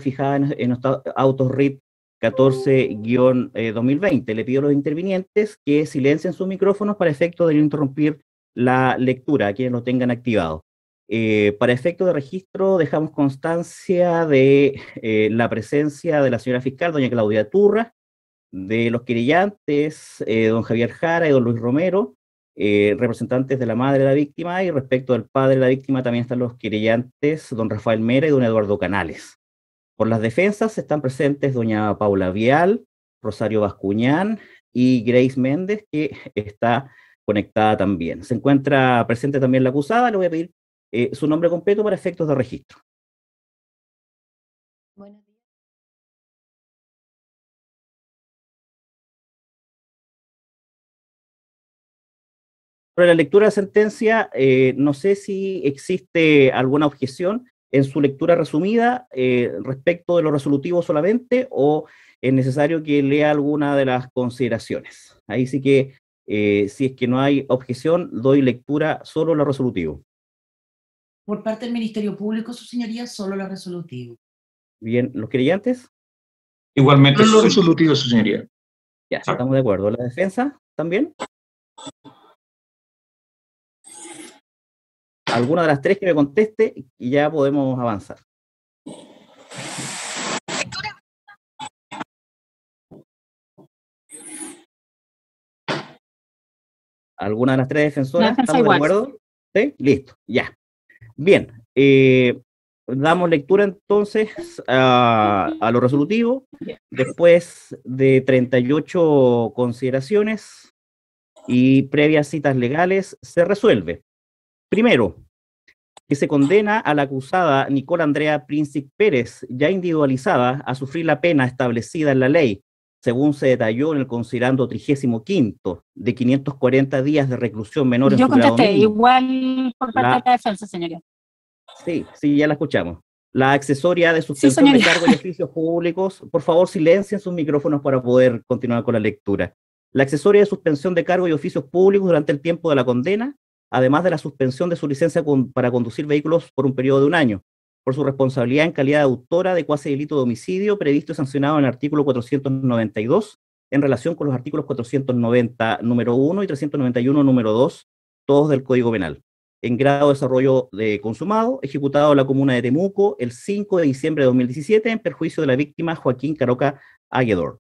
fijada en, en autos RIT 14-2020. Le pido a los intervinientes que silencien sus micrófonos para efecto de no interrumpir la lectura, a quienes lo tengan activado. Eh, para efecto de registro, dejamos constancia de eh, la presencia de la señora fiscal, doña Claudia Turra, de los querellantes, eh, don Javier Jara y don Luis Romero, representantes de la madre de la víctima, y respecto del padre de la víctima también están los querellantes, don Rafael Mera y don Eduardo Canales. Por las defensas están presentes doña Paula Vial, Rosario Bascuñán y Grace Méndez, que está conectada también. Se encuentra presente también la acusada, le voy a pedir eh, su nombre completo para efectos de registro. días. Para la lectura de sentencia, eh, no sé si existe alguna objeción en su lectura resumida eh, respecto de lo resolutivo solamente o es necesario que lea alguna de las consideraciones. Ahí sí que, eh, si es que no hay objeción, doy lectura solo lo resolutivo. Por parte del Ministerio Público, su señoría, solo lo resolutivo. Bien, ¿los creyentes? Igualmente. Solo lo resolutivo, su señoría. Ya, ah. estamos de acuerdo. ¿La defensa también? alguna de las tres que me conteste y ya podemos avanzar. ¿Alguna de las tres defensoras? ¿Estamos de acuerdo? ¿Sí? Listo, ya. Bien, eh, damos lectura entonces a, a, lo resolutivo. Después de 38 consideraciones y previas citas legales, se resuelve Primero, que se condena a la acusada Nicola Andrea Príncipe Pérez, ya individualizada, a sufrir la pena establecida en la ley, según se detalló en el considerando 35 de 540 días de reclusión menor Yo Yo contesté, igual por parte de la defensa, señoría. Sí, sí, ya la escuchamos. La accesoria de suspensión de cargo y oficios públicos, por favor silencien sus micrófonos para poder continuar con la lectura. La accesoria de suspensión de cargo y oficios públicos durante el tiempo de la condena además de la suspensión de su licencia para conducir vehículos por un periodo de un año, por su responsabilidad en calidad de autora de cuasi delito de homicidio previsto y sancionado en el artículo 492 en relación con los artículos 490 número 1 y 391 número 2, todos del Código Penal. En grado de desarrollo de consumado, ejecutado en la comuna de Temuco el 5 de diciembre de 2017 en perjuicio de la víctima Joaquín Caroca Aguedor.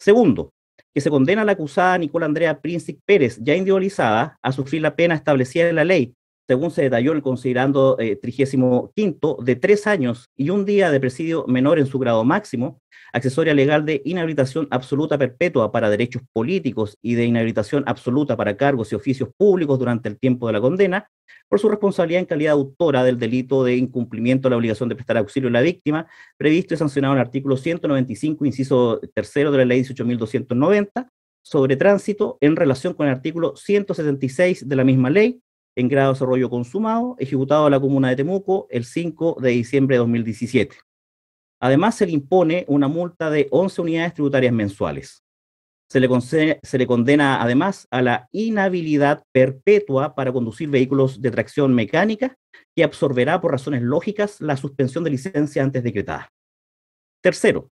Segundo, que se condena a la acusada Nicola Andrea Príncipe Pérez, ya individualizada, a sufrir la pena establecida en la ley según se detalló el considerando eh, trigésimo quinto, de tres años y un día de presidio menor en su grado máximo, accesoria legal de inhabilitación absoluta perpetua para derechos políticos y de inhabilitación absoluta para cargos y oficios públicos durante el tiempo de la condena, por su responsabilidad en calidad autora del delito de incumplimiento de la obligación de prestar auxilio a la víctima, previsto y sancionado en el artículo 195, inciso tercero de la ley 18.290, sobre tránsito en relación con el artículo 176 de la misma ley, en grado de desarrollo consumado, ejecutado a la comuna de Temuco el 5 de diciembre de 2017. Además, se le impone una multa de 11 unidades tributarias mensuales. Se le, se le condena además a la inhabilidad perpetua para conducir vehículos de tracción mecánica que absorberá por razones lógicas la suspensión de licencia antes decretada. Tercero,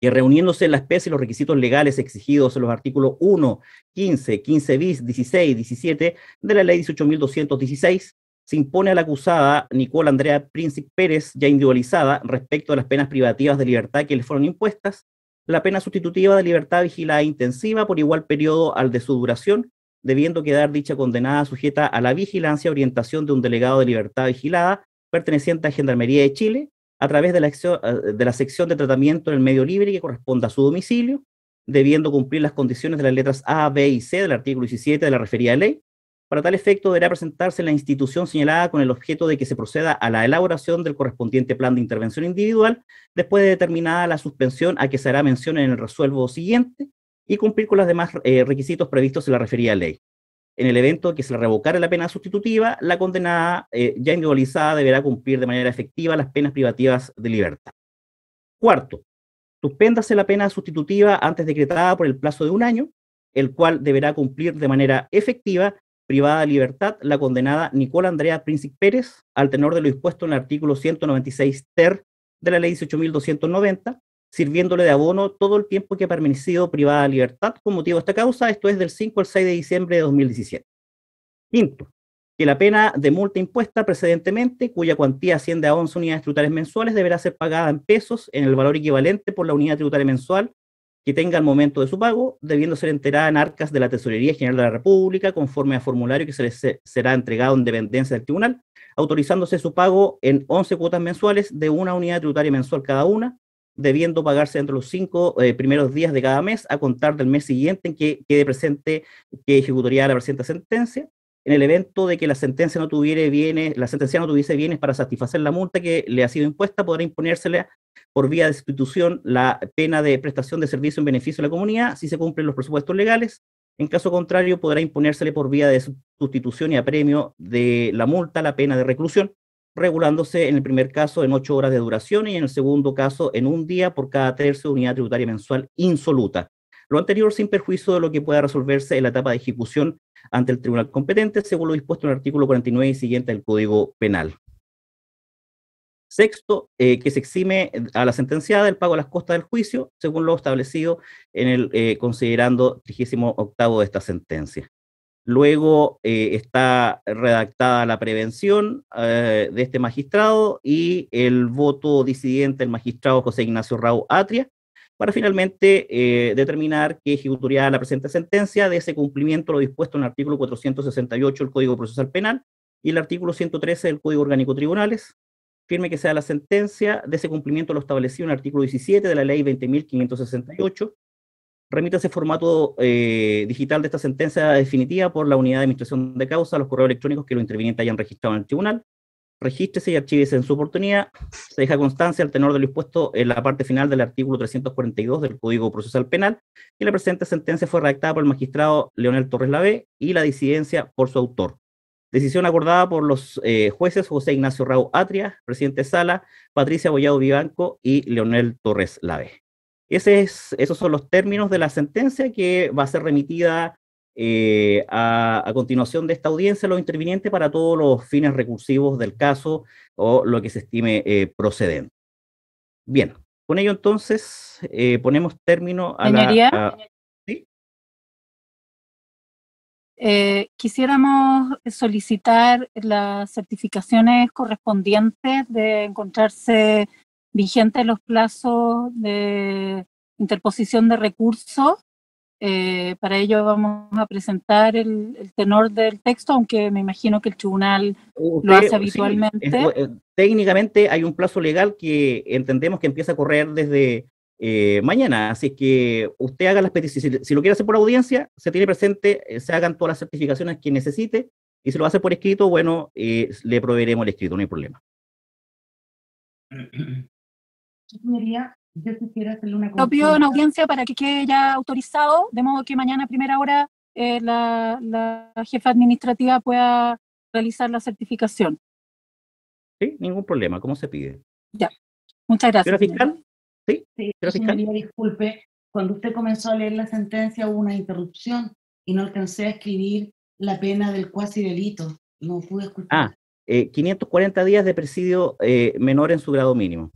y reuniéndose la especie los requisitos legales exigidos en los artículos 1, 15, 15 bis, 16, 17 de la ley 18.216, se impone a la acusada Nicole Andrea Príncipe Pérez, ya individualizada respecto a las penas privativas de libertad que le fueron impuestas, la pena sustitutiva de libertad vigilada e intensiva por igual periodo al de su duración, debiendo quedar dicha condenada sujeta a la vigilancia y orientación de un delegado de libertad vigilada perteneciente a Gendarmería de Chile, a través eh, de la, sección de tratamiento en el medio libre que corresponda a su domicilio, debiendo cumplir las condiciones de las letras A, B y C del artículo 17 de la referida ley. Para tal efecto, deberá presentarse en la institución señalada con el objeto de que se proceda a la elaboración del correspondiente plan de intervención individual, después de determinada la suspensión a que se hará mención en el resuelvo siguiente, y cumplir con los demás eh, requisitos previstos en la referida ley en el evento que se le revocara la pena sustitutiva, la condenada eh, ya individualizada deberá cumplir de manera efectiva las penas privativas de libertad. Cuarto, suspéndase la pena sustitutiva antes decretada por el plazo de un año, el cual deberá cumplir de manera efectiva, privada de libertad, la condenada Nicola Andrea Príncipe Pérez, al tenor de lo dispuesto en el artículo 196 ter de la ley 18.290, sirviéndole de abono todo el tiempo que ha permanecido privada de libertad con motivo de esta causa, esto es del 5 al 6 de diciembre de 2017. Quinto, que la pena de multa impuesta precedentemente, cuya cuantía asciende a 11 unidades tributarias mensuales, deberá ser pagada en pesos en el valor equivalente por la unidad tributaria mensual que tenga al momento de su pago, debiendo ser enterada en arcas de la Tesorería General de la República, conforme a formulario que se les será entregado en dependencia del tribunal, autorizándose su pago en 11 cuotas mensuales de una unidad tributaria mensual cada una, debiendo pagarse dentro de los cinco eh, primeros días de cada mes a contar del mes siguiente en que quede presente que ejecutaría la presente sentencia. En el evento de que la sentencia no bienes, la sentencia no tuviese bienes para satisfacer la multa que le ha sido impuesta, podrá imponérsele por vía de sustitución la pena de prestación de servicio en beneficio de la comunidad si se cumplen los presupuestos legales. En caso contrario, podrá imponérsele por vía de sustitución y apremio de la multa la pena de reclusión regulándose en el primer caso en ocho horas de duración y en el segundo caso en un día por cada tercio de unidad tributaria mensual insoluta. Lo anterior sin perjuicio de lo que pueda resolverse en la etapa de ejecución ante el tribunal competente, según lo dispuesto en el artículo 49 y siguiente del Código Penal. Sexto, eh, que se exime a la sentenciada del pago de las costas del juicio, según lo establecido en el eh, considerando octavo de esta sentencia. Luego eh, está redactada la prevención eh, de este magistrado y el voto disidente del magistrado José Ignacio Rau Atria, para finalmente eh, determinar que ejecutaría la presente sentencia de ese cumplimiento lo dispuesto en el artículo 468 del Código Procesal Penal y el artículo 113 del Código Orgánico Tribunales. Firme que sea la sentencia de ese cumplimiento lo establecido en el artículo 17 de la Ley 20.568 remite ese formato eh, digital de esta sentencia definitiva por la unidad de administración de causa a los correos electrónicos que los intervinientes hayan registrado en el tribunal. Regístrese y archívese en su oportunidad. Se deja constancia al tenor de lo expuesto en la parte final del artículo 342 del Código Procesal Penal, y la presente sentencia fue redactada por el magistrado Leonel Torres Lave y la disidencia por su autor. Decisión acordada por los eh, jueces José Ignacio Raúl Atria, presidente Sala, Patricia Bollado Vivanco y Leonel Torres Lave esos son los términos de la sentencia que va a ser remitida eh, a, continuación de esta audiencia los intervinientes para todos los fines recursivos del caso o lo que se estime eh, procedente. Bien, con ello entonces eh, ponemos término a la... ¿sí? quisiéramos solicitar las certificaciones correspondientes de encontrarse vigentes los plazos de interposición de recursos. Eh, para ello vamos a presentar el, tenor del texto, aunque me imagino que el tribunal lo hace habitualmente. Eh, eh, técnicamente hay un plazo legal que entendemos que empieza a correr desde mañana. Así que usted haga las peticiones. Si, lo quiere hacer por audiencia, se tiene presente, se hagan todas las certificaciones que necesite. Y si lo hace por escrito, bueno, le proveeremos el escrito, no hay problema. yo quisiera hacerle una en audiencia para que quede ya autorizado, de modo que mañana a primera hora eh, la, jefa administrativa pueda realizar la certificación. Sí, ningún problema, ¿cómo se pide? Ya, muchas gracias. fiscal? Sí, disculpe, cuando usted comenzó a leer la sentencia hubo una interrupción y no alcancé a escribir la pena del cuasi delito, no pude escuchar. Ah, eh, 540 días de presidio eh, menor en su grado mínimo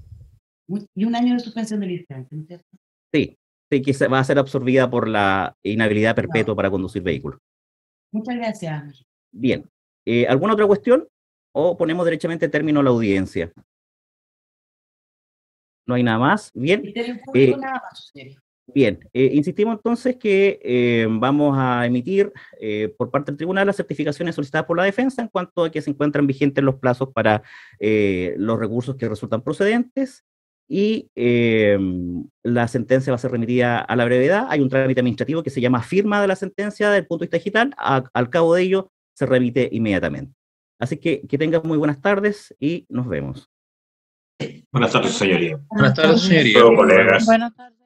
y un año de suspensión de licencia, cierto? Sí, sí, que va a ser absorbida por la inhabilidad perpetua para conducir vehículos. Muchas gracias. Bien. Eh, ¿Alguna otra cuestión? ¿O ponemos derechamente término a la audiencia? No hay nada más. Bien. Eh, bien. Eh, insistimos entonces que vamos a emitir por parte del tribunal las certificaciones solicitadas por la defensa en cuanto a que se encuentran vigentes los plazos para los recursos que resultan procedentes y em, la sentencia va a ser remitida a la brevedad. Hay un trámite administrativo que se llama firma de la sentencia del punto de vista digital. al cabo de ello, se remite inmediatamente. Así que que tengan muy buenas tardes y nos vemos. Buenas tardes, señoría. Buenas tardes, señoría.